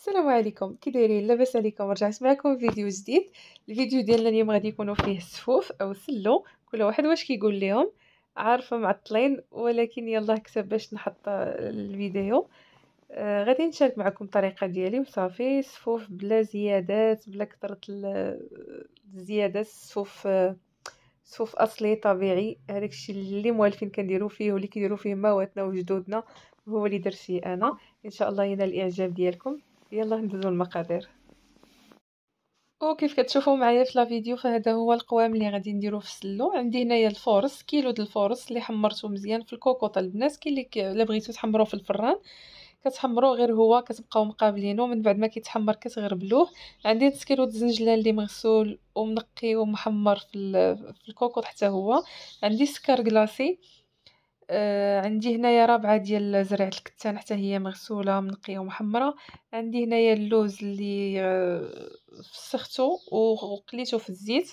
السلام عليكم كي دايرين لاباس عليكم رجعت معكم فيديو جديد الفيديو ديالنا اليوم غادي يكونوا فيه السفوف او سلو كل واحد واش كيقول ليهم عارفه معطلين ولكن يلا كتب باش نحط الفيديو آه غادي نشارك معكم الطريقه ديالي وصافي سفوف بلا زيادات بلا كثره الزيادات سفوف آه اصلي طبيعي هذاك الشيء اللي موالفين كنديروا فيه واللي كيديروا فيه ماواتنا وجدودنا هو اللي درت انا ان شاء الله ينال الاعجاب ديالكم يلا ندوزو المقادير وكيف كتشوفوا معايا في لا فيديو فهذا هو القوام اللي غادي نديرو في السلو عندي هنايا الفورس كيلو ديال الفورس اللي حمرته مزيان في الكوكوطه طيب البنات كاين اللي الا بغيتو تحمروه في الفران كتحمرو غير هو كتبقاو مقابلينو من بعد ما كيتحمر كتغربلوه عندي نص كيلو د الزنجلان اللي مغسول ومنقي ومحمر في, في الكوكوط حتى هو عندي سكر كلاصي آه عندي هنايا رابعه ديال زريعه الكتان حتى هي مغسوله منقيه ومحمره عندي هنايا اللوز اللي آه فسختو وقليته في الزيت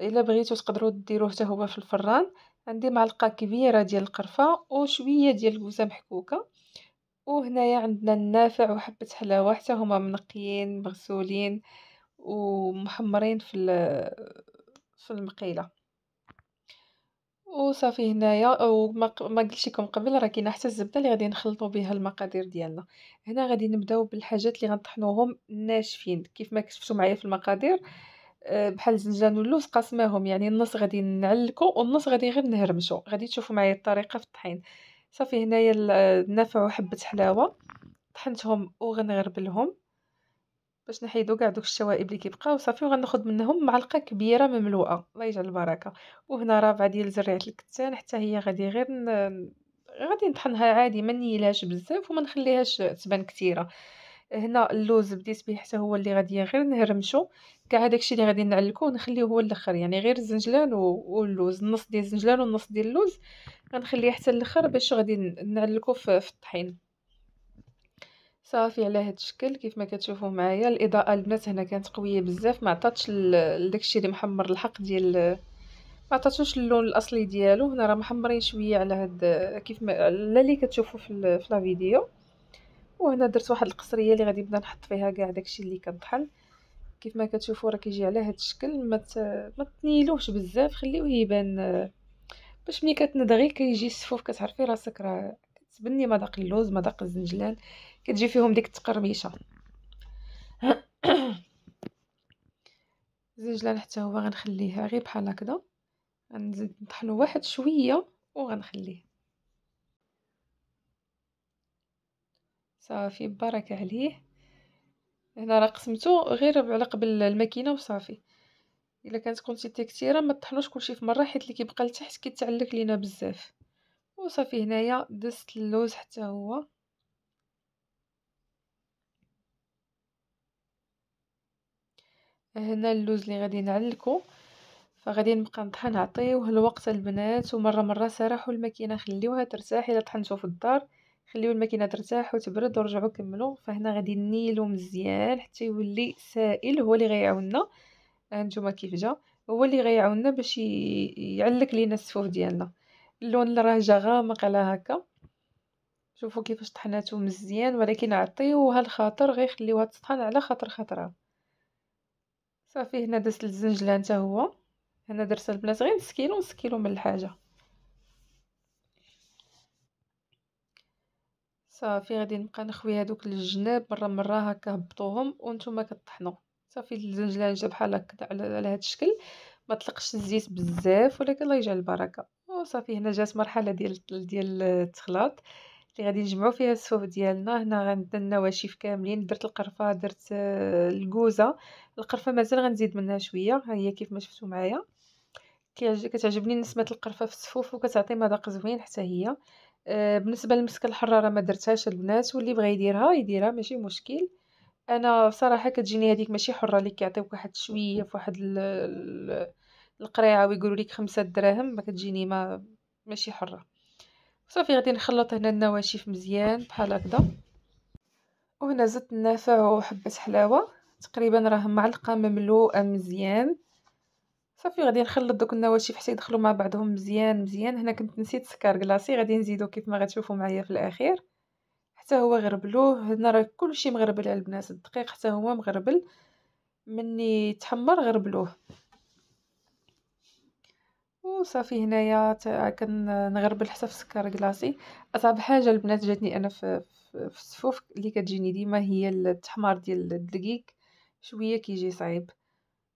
الا بغيتو تقدروا ديروه حتى هو في الفران عندي معلقه كبيره ديال القرفه وشويه ديال الكوزه محكوكه وهنايا عندنا النافع وحبه حلاوه حتى هما منقيين مغسولين ومحمرين في آه، في المقيله وصافي هنايا وما ما قلت لكم قبل راه كاينه حتى الزبده اللي غادي نخلطوا بها المقادير ديالنا هنا غادي نبداو بالحاجات اللي غنطحنوهم ناشفين كيف ما كشفتوا معايا في المقادير آه، بحال الزنجان واللوز قسماهم يعني النص غادي نعلكو والنص غادي غير نهرمشو غادي تشوفوا معايا الطريقه في الطحين صافي هنايا ال- آه، حبه حلاوه طحنتهم وغنغربلهم باش نحيدو كاع دوك الشوائب اللي كيبقاو صافي وغناخذ منهم معلقه كبيره مملوءه الله يجعل البركه وهنا رابعه ديال زريعه الكتان حتى هي غادي غير ن... غادي نطحنها عادي ما نيلهاش بزاف وما نخليهاش تبان كثيره هنا اللوز بديت به حتى هو اللي غادي غير نهرمشو كاع داكشي اللي غادي نعلكو ونخليه هو الاخر يعني غير الزنجلان واللوز النص ديال الزنجلان والنص ديال اللوز غنخليه حتى الاخر باش غادي نعلكو في الطحين صافي على هذا الشكل كيف ما كتشوفوا معايا الاضاءه البنات هنا كانت قويه بزاف ما عطاتش داكشي اللي محمر الحق ديال ما عطاتوش اللون الاصلي ديالو هنا راه محمرين شويه على هاد كيف ما على اللي كتشوفوا في في لا فيديو وهنا درت واحد القصريه اللي غادي نبدا نحط فيها كاع داكشي اللي كنطحن كيف ما كتشوفوا راه كيجي على هذا الشكل ما مت... ما تنيلوش بزاف خليوه يبان باش ملي كتنضغي كيجي السفوف كتعرفي راسك راه تبني مذاق اللوز مذاق الزنجلان كتجي فيهم ديك التقرميشه الزنجلان حتى هو غنخليها غير بحال هكذا غنزيد نطحنو واحد شويه وغنخليه صافي بركه عليه هنا راه قسمته غير على قبل الماكينه وصافي الا كانت كونتيتي كثيره ما تطحنوش كلشي في مره حيت اللي كيبقى لتحت كيتعلق لينا بزاف وصافي هنايا دزت اللوز حتى هو هنا اللوز اللي غادي نعلكو فغادي نبقى نطحن نعطيوه الوقت البنات ومره مره سرحوا الماكينه خليوها ترتاح الا طحنتو في الدار خليو الماكينه ترتاح وتبرد ورجعوا كملوا فهنا غادي نيلو مزيان حتى يولي سائل هو اللي غيعاوننا هانتوما آه، كيف جا هو اللي غيعاوننا باش يعلك لينا السفوف ديالنا اللون اللي راه جا غامق على هكا شوفوا كيفاش طحناتو مزيان ولكن عطيوها الخاطر غير خليوها تطحن على خاطر خاطرها صافي هنا درت الزنجله حتى هو هنا درت البنات غير نص كيلو نص كيلو من الحاجه صافي غادي نبقى نخوي هذوك الجناب مره مره هكا هبطوهم وانتم كطحنوا صافي الزنجله جا بحال هكا على هذا الشكل ما طلقش الزيت بزاف ولكن الله يجعل البركه وصافي هنا جات مرحله ديال ديال التخلاط اللي غادي نجمعو فيها الصوف ديالنا هنا غنبدا النواشف كاملين درت القرفه درت آه، الكوزه القرفه مازال غنزيد منها شويه هي كيف ما شفتو معايا كتعجبني نسمه القرفه في السفوف وكتعطي مذاق زوين حتى هي آه، بالنسبه للمسكة الحراره ما درتهاش البنات واللي بغى يديرها يديرها ماشي مشكل انا بصراحه كتجيني هذيك ماشي حره اللي كيعطيوك واحد شويه في واحد ال القريعه ويقولوا لك خمسة دراهم ما كتجيني ما ماشي حره صافي غادي نخلط هنا النواشف مزيان بحال هكذا وهنا زدت النافع وحبه حلاوه تقريبا راه معلقه مملوءه مزيان صافي غادي نخلط دوك النواشف حتى يدخلوا مع بعضهم مزيان مزيان هنا كنت نسيت سكر كلاصي غادي نزيدو كيف ما غتشوفوا معايا في الاخير حتى هو غربلوه هنا راه كلشي مغربل على البنات الدقيق حتى هو مغربل مني تحمر غربلوه وصافي هنايا كنغربل حتى في سكر كلاصي اصعب حاجه البنات جاتني انا في في الصفوف اللي كتجيني ديما هي التحمار ديال الدقيق شويه كيجي صعيب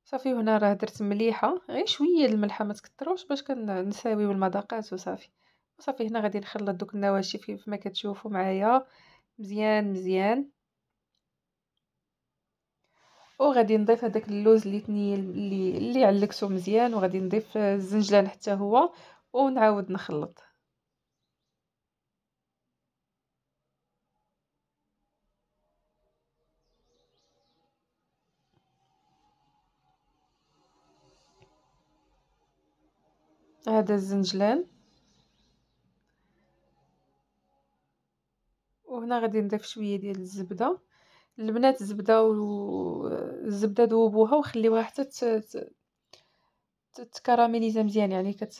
صافي هنا راه درت مليحه غير شويه الملحه ما تكثروش باش كنساويو المذاقات وصافي وصافي هنا غادي نخلط دوك النواشف كيف ما كتشوفوا معايا مزيان مزيان وغادي نضيف هذاك اللوز اللي تني اللي اللي علكتو مزيان وغادي نضيف الزنجلان حتى هو ونعاود نخلط هذا الزنجلان وهنا غادي نضيف شويه ديال الزبده البنات زبده الزبدة ذوبوها وخليوها حتى تت... تكراميليزا مزيان يعني كت...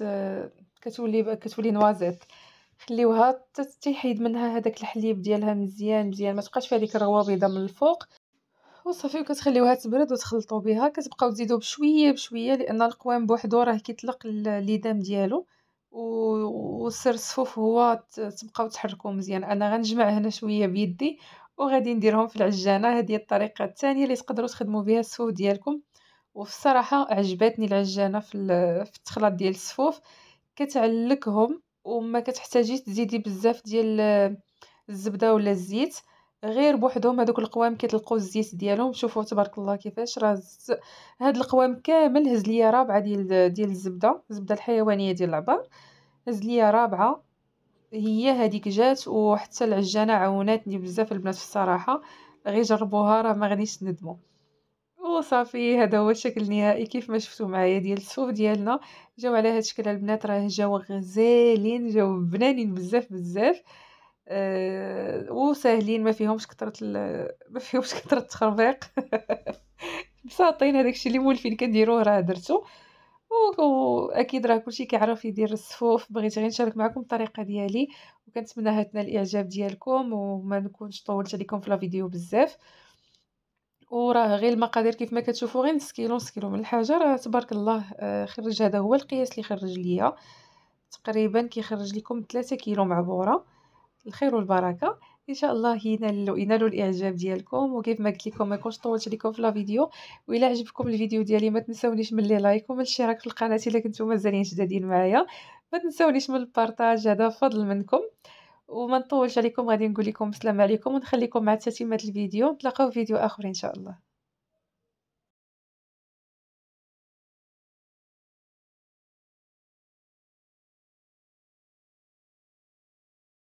كتولي كتولي نوازيت خليوها حتى تيحيد منها هذاك الحليب ديالها مزيان مزيان ما تبقاش فيها ديك الروابيضه من الفوق وصافي وكتخليوها تبرد وتخلطوا بها كتبقاو تزيدوا بشويه بشويه لان القوام بوحدو راه كيطلق الليدام ديالو والسر الصفوف هو تبقاو تحركوا مزيان انا غنجمع هنا شويه بيدي وغادي نديرهم في العجانه هذه الطريقه الثانيه اللي تقدروا تخدموا بها السفوف ديالكم وفي الصراحه عجبتني العجانه في في التخلاط ديال السفوف كتعلكهم وما كتحتاجيش تزيدي بزاف ديال الزبده ولا الزيت غير بوحدهم هذوك القوام كيطلقوا الزيت ديالهم شوفوا تبارك الله كيفاش راه هاد القوام كامل هز ليا رابعه ديال ديال الزبده الزبده الحيوانيه ديال العبار هز ليا رابعه هي هذيك جات وحتى العجانه عاوناتني بزاف البنات الصراحه غير جربوها راه ما غاديش تندموا وصافي هذا هو الشكل النهائي كيف ما شفتوا معايا ديال السوف ديالنا جاو على هذا الشكل البنات راه جاو غزالين جاو بنانين بزاف بزاف أه وساهلين ما فيهمش كثره ما فيهمش كثره التخربيق بساطين هذاك الشيء اللي مولفين كنديروه راه درتو واكيد راه كلشي كيعرف يدير الصفوف بغيت غير نشارك معكم الطريقه ديالي وكنتمنى تنال الاعجاب ديالكم وما نكونش طولت عليكم في لا فيديو بزاف وراه غير المقادير كيف ما كتشوفوا غير نص كيلو نص كيلو من الحاجه راه تبارك الله آه، خرج هذا هو القياس اللي خرج ليا تقريبا كيخرج لكم 3 كيلو معبوره الخير والبركه ان شاء الله ينالوا ينالوا الاعجاب ديالكم وكيف ما قلت لكم ما كنتش طولت لكم في لا فيديو والا عجبكم الفيديو ديالي ما تنساونيش من لي لايك ومن الاشتراك في القناه الا كنتو مازالين جدادين معايا ما تنساونيش من البارطاج هذا فضل منكم وما نطولش عليكم غادي نقول لكم السلام عليكم ونخليكم مع تتمه الفيديو نتلاقاو في فيديو اخر ان شاء الله